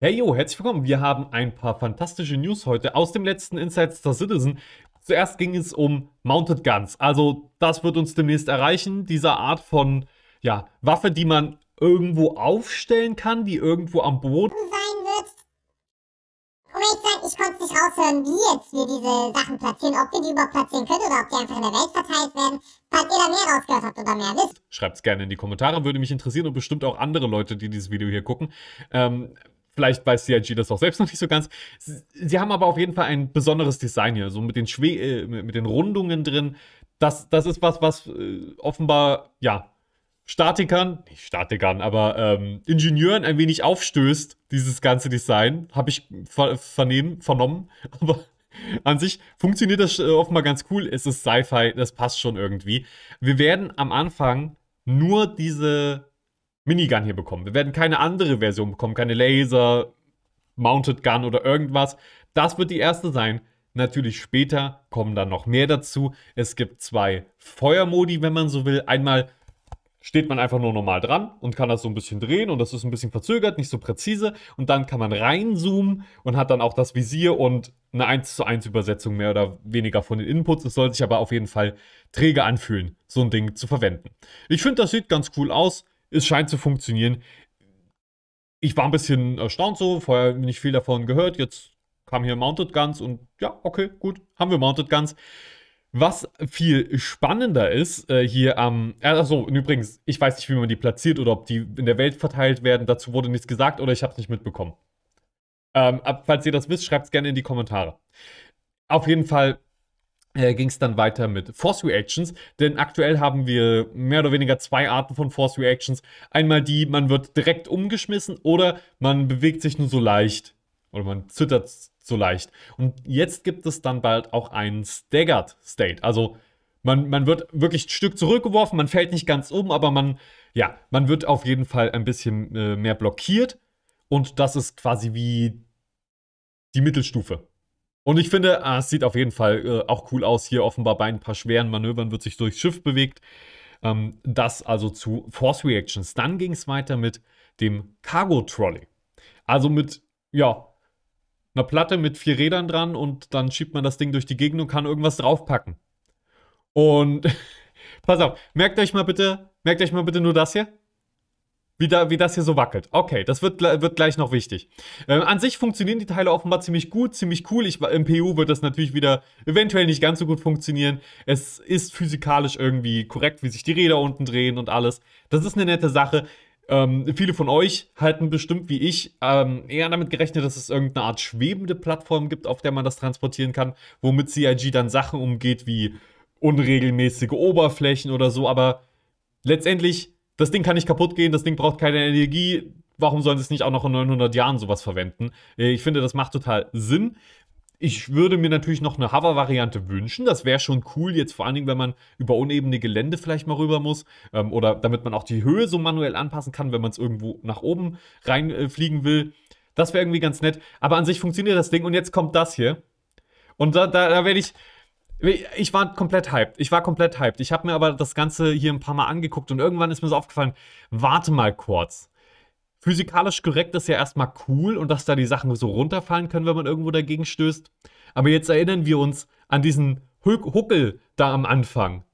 Hey yo, herzlich willkommen. Wir haben ein paar fantastische News heute aus dem letzten Insights Star Citizen. Zuerst ging es um Mounted Guns. Also, das wird uns demnächst erreichen. Diese Art von ja, Waffe, die man irgendwo aufstellen kann, die irgendwo am Boden sein wird. Und ehrlich zu sein, ich konnte es nicht raushören, wie jetzt wir diese Sachen platzieren, ob wir die überhaupt platzieren können oder ob die einfach in der Welt verteilt werden. Falls ihr da mehr rausgehört habt oder mehr wisst. Schreibt es gerne in die Kommentare, würde mich interessieren und bestimmt auch andere Leute, die dieses Video hier gucken. Ähm, Vielleicht weiß CIG das auch selbst noch nicht so ganz. Sie, sie haben aber auf jeden Fall ein besonderes Design hier, so mit den, Schwe äh, mit den Rundungen drin. Das, das ist was, was äh, offenbar, ja, Statikern, nicht Statikern, aber ähm, Ingenieuren ein wenig aufstößt, dieses ganze Design. Habe ich ver vernehmen, vernommen, aber an sich funktioniert das äh, offenbar ganz cool. Es ist Sci-Fi, das passt schon irgendwie. Wir werden am Anfang nur diese Minigun hier bekommen. Wir werden keine andere Version bekommen, keine Laser, Mounted Gun oder irgendwas. Das wird die erste sein. Natürlich später kommen dann noch mehr dazu. Es gibt zwei Feuermodi, wenn man so will. Einmal steht man einfach nur normal dran und kann das so ein bisschen drehen und das ist ein bisschen verzögert, nicht so präzise. Und dann kann man reinzoomen und hat dann auch das Visier und eine 1 zu 1 Übersetzung mehr oder weniger von den Inputs. Es soll sich aber auf jeden Fall träge anfühlen, so ein Ding zu verwenden. Ich finde, das sieht ganz cool aus es scheint zu funktionieren. Ich war ein bisschen erstaunt so, vorher nicht viel davon gehört. Jetzt kam hier Mounted Guns und ja, okay, gut, haben wir Mounted Guns. Was viel spannender ist, äh, hier am. Ähm, achso, übrigens, ich weiß nicht, wie man die platziert oder ob die in der Welt verteilt werden. Dazu wurde nichts gesagt oder ich habe es nicht mitbekommen. Ähm, falls ihr das wisst, schreibt es gerne in die Kommentare. Auf jeden Fall äh, ging es dann weiter mit Force Reactions, denn aktuell haben wir mehr oder weniger zwei Arten von Force Reactions. Einmal die, man wird direkt umgeschmissen oder man bewegt sich nur so leicht oder man zittert so leicht. Und jetzt gibt es dann bald auch einen Staggered State, also man, man wird wirklich ein Stück zurückgeworfen, man fällt nicht ganz um, aber man, ja, man wird auf jeden Fall ein bisschen äh, mehr blockiert. Und das ist quasi wie die Mittelstufe. Und ich finde, ah, es sieht auf jeden Fall äh, auch cool aus. Hier offenbar bei ein paar schweren Manövern wird sich durchs Schiff bewegt. Ähm, das also zu Force Reactions. Dann ging es weiter mit dem Cargo Trolley. Also mit, ja, einer Platte mit vier Rädern dran und dann schiebt man das Ding durch die Gegend und kann irgendwas draufpacken. Und pass auf, merkt euch mal bitte, merkt euch mal bitte nur das hier wie, da, wie das hier so wackelt. Okay, das wird, wird gleich noch wichtig. Ähm, an sich funktionieren die Teile offenbar ziemlich gut, ziemlich cool. Ich, Im PU wird das natürlich wieder eventuell nicht ganz so gut funktionieren. Es ist physikalisch irgendwie korrekt, wie sich die Räder unten drehen und alles. Das ist eine nette Sache. Ähm, viele von euch halten bestimmt wie ich ähm, eher damit gerechnet, dass es irgendeine Art schwebende Plattform gibt, auf der man das transportieren kann, womit CIG dann Sachen umgeht wie unregelmäßige Oberflächen oder so. Aber letztendlich das Ding kann nicht kaputt gehen, das Ding braucht keine Energie. Warum sollen sie es nicht auch noch in 900 Jahren sowas verwenden? Äh, ich finde, das macht total Sinn. Ich würde mir natürlich noch eine Hover-Variante wünschen. Das wäre schon cool, jetzt vor allen Dingen, wenn man über unebene Gelände vielleicht mal rüber muss. Ähm, oder damit man auch die Höhe so manuell anpassen kann, wenn man es irgendwo nach oben reinfliegen äh, will. Das wäre irgendwie ganz nett. Aber an sich funktioniert das Ding. Und jetzt kommt das hier. Und da, da, da werde ich, ich war komplett hyped. Ich war komplett hyped. Ich habe mir aber das Ganze hier ein paar Mal angeguckt und irgendwann ist mir so aufgefallen, warte mal kurz. Physikalisch korrekt ist ja erstmal cool und dass da die Sachen so runterfallen können, wenn man irgendwo dagegen stößt. Aber jetzt erinnern wir uns an diesen Huckel da am Anfang.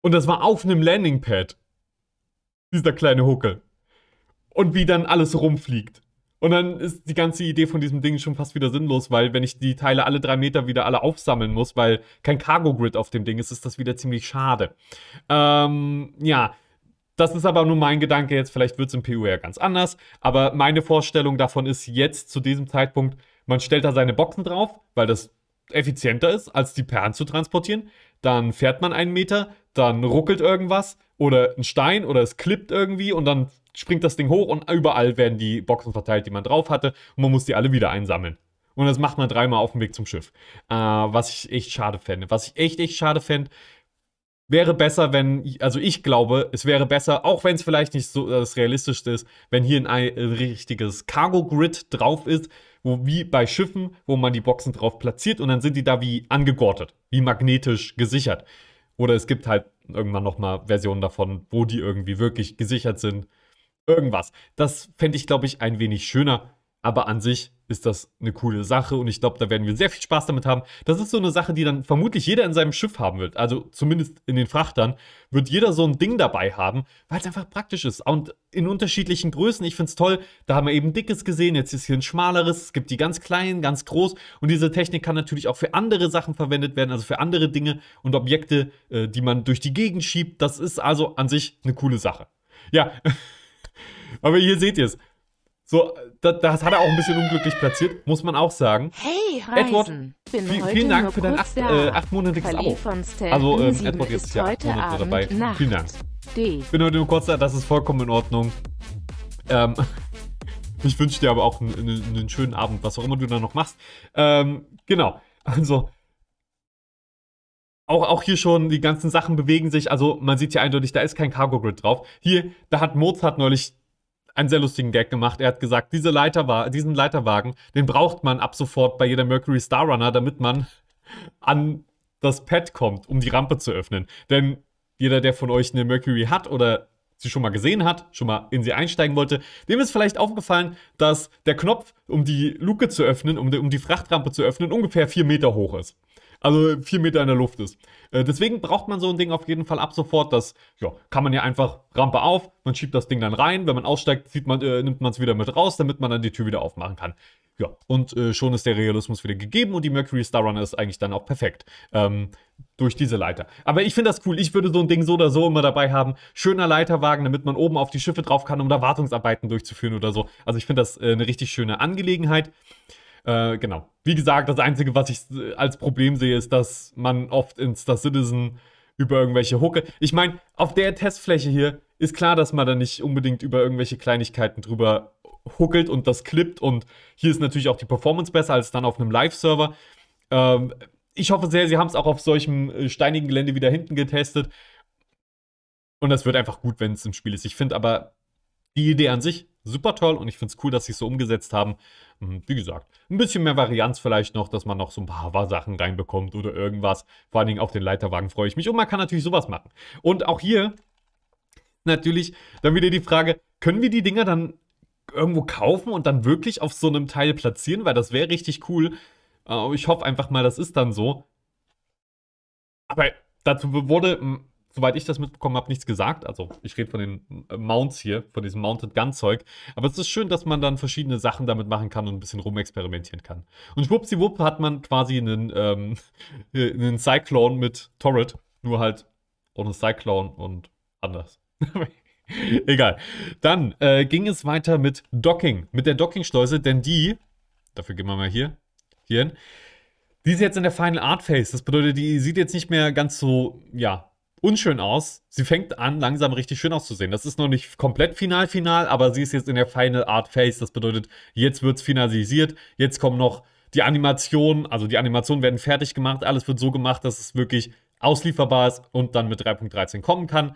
Und das war auf einem Landingpad. Dieser kleine Huckel. Und wie dann alles rumfliegt. Und dann ist die ganze Idee von diesem Ding schon fast wieder sinnlos, weil wenn ich die Teile alle drei Meter wieder alle aufsammeln muss, weil kein Cargo-Grid auf dem Ding ist, ist das wieder ziemlich schade. Ähm, ja, das ist aber nur mein Gedanke jetzt. Vielleicht wird es im PU ja ganz anders. Aber meine Vorstellung davon ist jetzt zu diesem Zeitpunkt, man stellt da seine Boxen drauf, weil das effizienter ist, als die Perlen zu transportieren dann fährt man einen Meter, dann ruckelt irgendwas oder ein Stein oder es klippt irgendwie und dann springt das Ding hoch und überall werden die Boxen verteilt, die man drauf hatte und man muss die alle wieder einsammeln. Und das macht man dreimal auf dem Weg zum Schiff. Äh, was ich echt schade fände. Was ich echt, echt schade fände, wäre besser, wenn, also ich glaube, es wäre besser, auch wenn es vielleicht nicht so äh, das Realistischste ist, wenn hier ein, ein äh, richtiges Cargo-Grid drauf ist, wo, wie bei Schiffen, wo man die Boxen drauf platziert und dann sind die da wie angegortet, wie magnetisch gesichert. Oder es gibt halt irgendwann nochmal Versionen davon, wo die irgendwie wirklich gesichert sind. Irgendwas. Das fände ich, glaube ich, ein wenig schöner. Aber an sich ist das eine coole Sache und ich glaube, da werden wir sehr viel Spaß damit haben. Das ist so eine Sache, die dann vermutlich jeder in seinem Schiff haben wird. Also zumindest in den Frachtern wird jeder so ein Ding dabei haben, weil es einfach praktisch ist. Und in unterschiedlichen Größen. Ich finde es toll, da haben wir eben dickes gesehen, jetzt ist hier ein schmaleres. Es gibt die ganz kleinen, ganz groß. Und diese Technik kann natürlich auch für andere Sachen verwendet werden, also für andere Dinge und Objekte, äh, die man durch die Gegend schiebt. Das ist also an sich eine coole Sache. Ja, aber hier seht ihr es. So, das, das, hat er auch ein bisschen unglücklich platziert, muss man auch sagen. Hey, Reisen. Edward, viel, vielen Dank für dein acht, äh, achtmonatiges Abo. Also, ähm, Edward, jetzt ist ja acht Monate Abend dabei. Nacht. Vielen Dank. D. Ich bin heute nur kurz da, das ist vollkommen in Ordnung. Ähm, ich wünsche dir aber auch einen, einen, schönen Abend, was auch immer du da noch machst. Ähm, genau, also... Auch, auch hier schon, die ganzen Sachen bewegen sich. Also man sieht hier eindeutig, da ist kein Cargo Grid drauf. Hier, da hat Mozart neulich einen sehr lustigen Gag gemacht. Er hat gesagt, diese Leiterwa diesen Leiterwagen, den braucht man ab sofort bei jeder Mercury Star Runner, damit man an das Pad kommt, um die Rampe zu öffnen. Denn jeder, der von euch eine Mercury hat oder sie schon mal gesehen hat, schon mal in sie einsteigen wollte, dem ist vielleicht aufgefallen, dass der Knopf, um die Luke zu öffnen, um die, um die Frachtrampe zu öffnen, ungefähr vier Meter hoch ist also vier Meter in der Luft ist. Äh, deswegen braucht man so ein Ding auf jeden Fall ab sofort. Das ja, kann man ja einfach Rampe auf, man schiebt das Ding dann rein. Wenn man aussteigt, man, äh, nimmt man es wieder mit raus, damit man dann die Tür wieder aufmachen kann. Ja, und äh, schon ist der Realismus wieder gegeben und die Mercury Star Runner ist eigentlich dann auch perfekt. Ähm, durch diese Leiter. Aber ich finde das cool. Ich würde so ein Ding so oder so immer dabei haben. Schöner Leiterwagen, damit man oben auf die Schiffe drauf kann, um da Wartungsarbeiten durchzuführen oder so. Also ich finde das äh, eine richtig schöne Angelegenheit. Äh, genau. Wie gesagt, das Einzige, was ich äh, als Problem sehe, ist, dass man oft in Star Citizen über irgendwelche Hucke. Ich meine, auf der Testfläche hier ist klar, dass man da nicht unbedingt über irgendwelche Kleinigkeiten drüber huckelt und das klippt. Und hier ist natürlich auch die Performance besser als dann auf einem Live-Server. Ähm, ich hoffe sehr, sie haben es auch auf solchem äh, steinigen Gelände wieder hinten getestet. Und das wird einfach gut, wenn es im Spiel ist. Ich finde aber die Idee an sich super toll und ich finde es cool, dass sie es so umgesetzt haben. Hm, wie gesagt, ein bisschen mehr Varianz vielleicht noch, dass man noch so ein paar Sachen reinbekommt oder irgendwas. Vor allen Dingen auf den Leiterwagen freue ich mich und man kann natürlich sowas machen. Und auch hier natürlich dann wieder die Frage, können wir die Dinger dann irgendwo kaufen und dann wirklich auf so einem Teil platzieren? Weil das wäre richtig cool. Äh, ich hoffe einfach mal, das ist dann so. Aber dazu wurde hm, soweit ich das mitbekommen habe, nichts gesagt. Also ich rede von den äh, Mounts hier, von diesem Mounted Gun Zeug. Aber es ist schön, dass man dann verschiedene Sachen damit machen kann und ein bisschen rumexperimentieren kann. Und schwuppsiwupp hat man quasi einen, ähm, äh, einen Cyclone mit Torrid, nur halt ohne Cyclone und anders. Egal. Dann äh, ging es weiter mit Docking, mit der Docking-Schleuse, denn die, dafür gehen wir mal hier, hier hin, die ist jetzt in der Final Art Phase. Das bedeutet, die sieht jetzt nicht mehr ganz so, ja, unschön aus. Sie fängt an, langsam richtig schön auszusehen. Das ist noch nicht komplett final final, aber sie ist jetzt in der Final Art Phase. Das bedeutet, jetzt wird es finalisiert. Jetzt kommen noch die Animationen, also die Animationen werden fertig gemacht. Alles wird so gemacht, dass es wirklich auslieferbar ist und dann mit 3.13 kommen kann.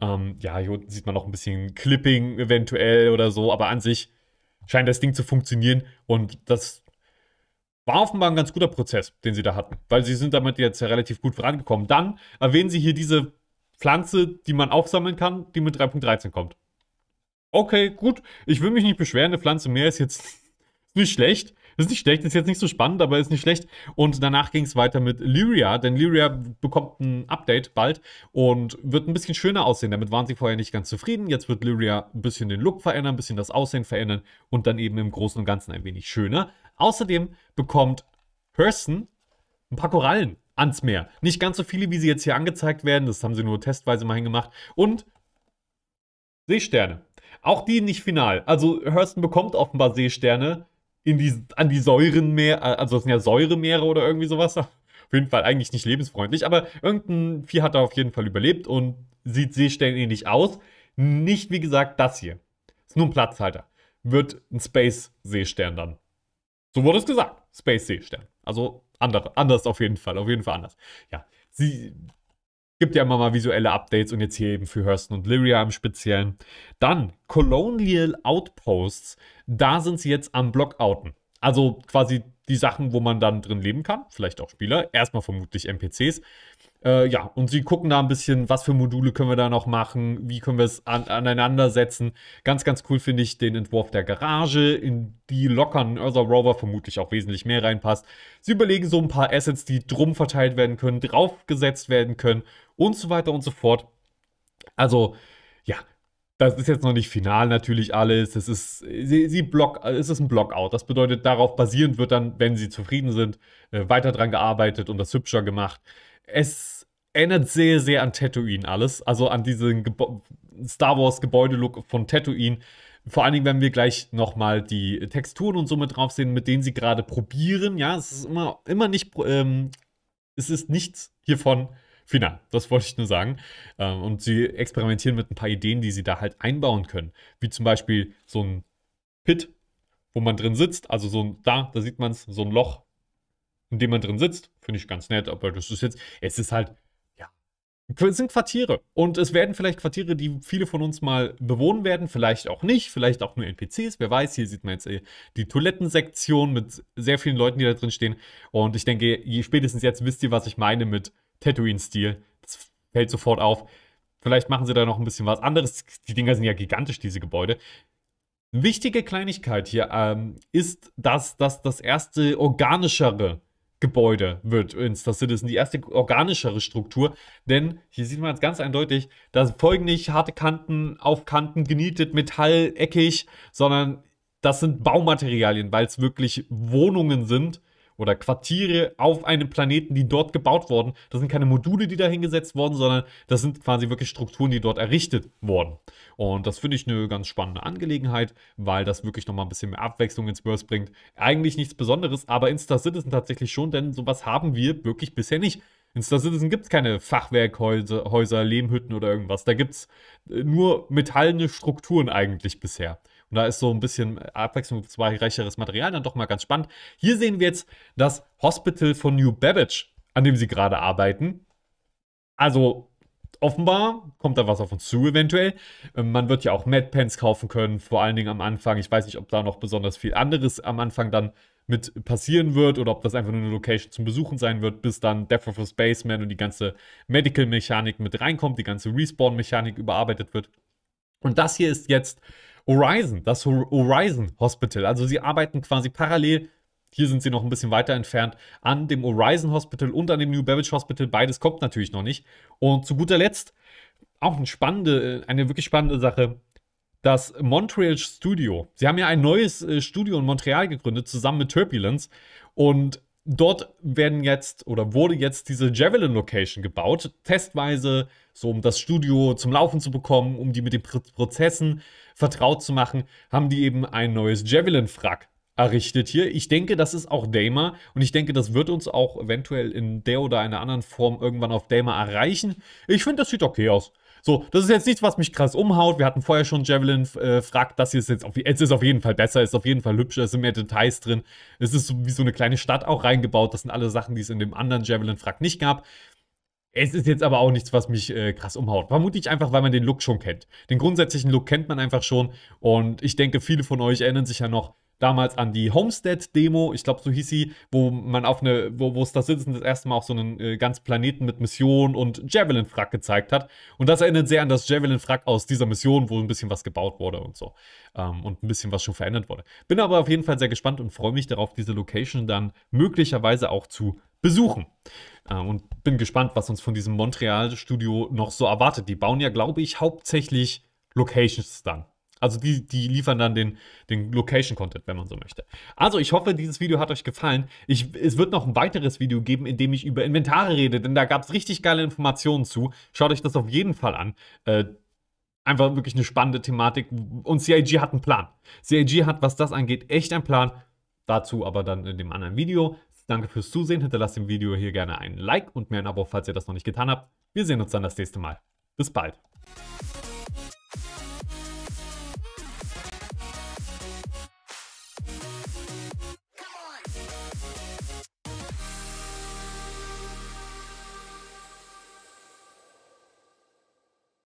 Ähm, ja, hier unten sieht man noch ein bisschen Clipping eventuell oder so, aber an sich scheint das Ding zu funktionieren und das war offenbar ein ganz guter Prozess, den sie da hatten, weil sie sind damit jetzt relativ gut vorangekommen. Dann erwähnen sie hier diese Pflanze, die man aufsammeln kann, die mit 3.13 kommt. Okay, gut. Ich will mich nicht beschweren, eine Pflanze mehr ist jetzt nicht schlecht. Ist nicht schlecht, ist jetzt nicht so spannend, aber ist nicht schlecht. Und danach ging es weiter mit Lyria, denn Lyria bekommt ein Update bald und wird ein bisschen schöner aussehen. Damit waren sie vorher nicht ganz zufrieden. Jetzt wird Lyria ein bisschen den Look verändern, ein bisschen das Aussehen verändern und dann eben im Großen und Ganzen ein wenig schöner. Außerdem bekommt Hurston ein paar Korallen ans Meer. Nicht ganz so viele, wie sie jetzt hier angezeigt werden. Das haben sie nur testweise mal hingemacht. Und Seesterne. Auch die nicht final. Also Hurston bekommt offenbar Seesterne in die, an die Säurenmeere, also das sind ja Säuremeere oder irgendwie sowas. Auf jeden Fall eigentlich nicht lebensfreundlich, aber irgendein Vieh hat da auf jeden Fall überlebt und sieht seestellenähnlich aus. Nicht wie gesagt das hier. Ist nur ein Platzhalter. Wird ein Space-Seestern dann. So wurde es gesagt. Space-Seestern. Also andere, anders auf jeden Fall. Auf jeden Fall anders. Ja. Sie, Gibt ja immer mal visuelle Updates und jetzt hier eben für Hurston und Lyria im Speziellen. Dann Colonial Outposts. Da sind sie jetzt am Blockouten. Also quasi die Sachen, wo man dann drin leben kann, vielleicht auch Spieler, erstmal vermutlich NPCs. Äh, ja, und sie gucken da ein bisschen, was für Module können wir da noch machen, wie können wir es an, aneinandersetzen. Ganz, ganz cool finde ich den Entwurf der Garage, in die lockern Earther Rover vermutlich auch wesentlich mehr reinpasst. Sie überlegen so ein paar Assets, die drum verteilt werden können, draufgesetzt werden können und so weiter und so fort. Also, ja, das ist jetzt noch nicht final natürlich alles. Es ist, sie, sie block, es ist ein Blockout. Das bedeutet, darauf basierend wird dann, wenn sie zufrieden sind, äh, weiter dran gearbeitet und das hübscher gemacht es erinnert sehr, sehr an Tatooine alles. Also an diesen Gebo Star Wars Gebäudelook von Tatooine. Vor allen Dingen, wenn wir gleich nochmal die Texturen und so mit drauf sehen, mit denen sie gerade probieren. Ja, es ist immer, immer nicht, ähm, es ist nichts hiervon final. Das wollte ich nur sagen. Ähm, und sie experimentieren mit ein paar Ideen, die sie da halt einbauen können. Wie zum Beispiel so ein Pit, wo man drin sitzt. Also so ein, da, da sieht man es, so ein Loch, in dem man drin sitzt. Finde ich ganz nett, aber das ist jetzt, es ist halt, ja, es sind Quartiere. Und es werden vielleicht Quartiere, die viele von uns mal bewohnen werden, vielleicht auch nicht, vielleicht auch nur NPCs, wer weiß. Hier sieht man jetzt äh, die Toilettensektion mit sehr vielen Leuten, die da drin stehen. Und ich denke, spätestens jetzt wisst ihr, was ich meine mit Tatooine-Stil. Das fällt sofort auf. Vielleicht machen sie da noch ein bisschen was anderes. Die Dinger sind ja gigantisch, diese Gebäude. Wichtige Kleinigkeit hier ähm, ist, dass das das erste organischere Gebäude wird in Star Citizen, die erste organischere Struktur, denn hier sieht man es ganz eindeutig, da folgen nicht harte Kanten auf Kanten genietet, Metall, eckig, sondern das sind Baumaterialien, weil es wirklich Wohnungen sind oder Quartiere auf einem Planeten, die dort gebaut wurden. Das sind keine Module, die da hingesetzt wurden, sondern das sind quasi wirklich Strukturen, die dort errichtet wurden. Und das finde ich eine ganz spannende Angelegenheit, weil das wirklich nochmal ein bisschen mehr Abwechslung ins Verse bringt. Eigentlich nichts Besonderes, aber Insta Citizen tatsächlich schon, denn sowas haben wir wirklich bisher nicht. In Star Citizen gibt es keine Fachwerkhäuser, Häuser, Lehmhütten oder irgendwas. Da gibt es äh, nur metallene Strukturen eigentlich bisher. Und da ist so ein bisschen abwechslungsreicheres Material dann doch mal ganz spannend. Hier sehen wir jetzt das Hospital von New Babbage, an dem sie gerade arbeiten. Also offenbar kommt da was auf uns zu eventuell. Ähm, man wird ja auch Mad Pens kaufen können, vor allen Dingen am Anfang. Ich weiß nicht, ob da noch besonders viel anderes am Anfang dann mit passieren wird oder ob das einfach nur eine Location zum Besuchen sein wird, bis dann Death of a Spaceman und die ganze Medical-Mechanik mit reinkommt, die ganze Respawn-Mechanik überarbeitet wird. Und das hier ist jetzt Horizon, das Horizon Hospital. Also sie arbeiten quasi parallel hier sind sie noch ein bisschen weiter entfernt an dem Horizon Hospital und an dem New Babbage Hospital. Beides kommt natürlich noch nicht. Und zu guter Letzt auch eine spannende, eine wirklich spannende Sache. Das Montreal Studio. Sie haben ja ein neues äh, Studio in Montreal gegründet, zusammen mit Turbulence. Und dort werden jetzt oder wurde jetzt diese Javelin Location gebaut, testweise, so um das Studio zum Laufen zu bekommen, um die mit den Prozessen vertraut zu machen, haben die eben ein neues Javelin Frack errichtet hier. Ich denke, das ist auch Damer und ich denke, das wird uns auch eventuell in der oder einer anderen Form irgendwann auf Damer erreichen. Ich finde, das sieht okay aus. So, das ist jetzt nichts, was mich krass umhaut. Wir hatten vorher schon Javelin äh, Frack. Das hier ist jetzt auf, es ist auf jeden Fall besser, ist auf jeden Fall hübscher, es sind mehr Details drin. Es ist so, wie so eine kleine Stadt auch reingebaut. Das sind alle Sachen, die es in dem anderen Javelin Frack nicht gab. Es ist jetzt aber auch nichts, was mich äh, krass umhaut. Vermutlich einfach, weil man den Look schon kennt. Den grundsätzlichen Look kennt man einfach schon. Und ich denke, viele von euch erinnern sich ja noch, damals an die Homestead-Demo, ich glaube, so hieß sie, wo man auf eine, wo, wo Star Citizen das erste Mal auch so einen äh, ganz Planeten mit Mission und Javelin-Frack gezeigt hat. Und das erinnert sehr an das Javelin-Frack aus dieser Mission, wo ein bisschen was gebaut wurde und so. Ähm, und ein bisschen was schon verändert wurde. Bin aber auf jeden Fall sehr gespannt und freue mich darauf, diese Location dann möglicherweise auch zu besuchen. Äh, und bin gespannt, was uns von diesem Montreal-Studio noch so erwartet. Die bauen ja, glaube ich, hauptsächlich Locations dann. Also die, die liefern dann den, den Location-Content, wenn man so möchte. Also ich hoffe, dieses Video hat euch gefallen. Ich, es wird noch ein weiteres Video geben, in dem ich über Inventare rede, denn da gab es richtig geile Informationen zu. Schaut euch das auf jeden Fall an. Äh, einfach wirklich eine spannende Thematik. Und CIG hat einen Plan. CIG hat, was das angeht, echt einen Plan. Dazu aber dann in dem anderen Video. Danke fürs Zusehen. Hinterlasst dem Video hier gerne einen Like und mehr ein Abo, falls ihr das noch nicht getan habt. Wir sehen uns dann das nächste Mal. Bis bald.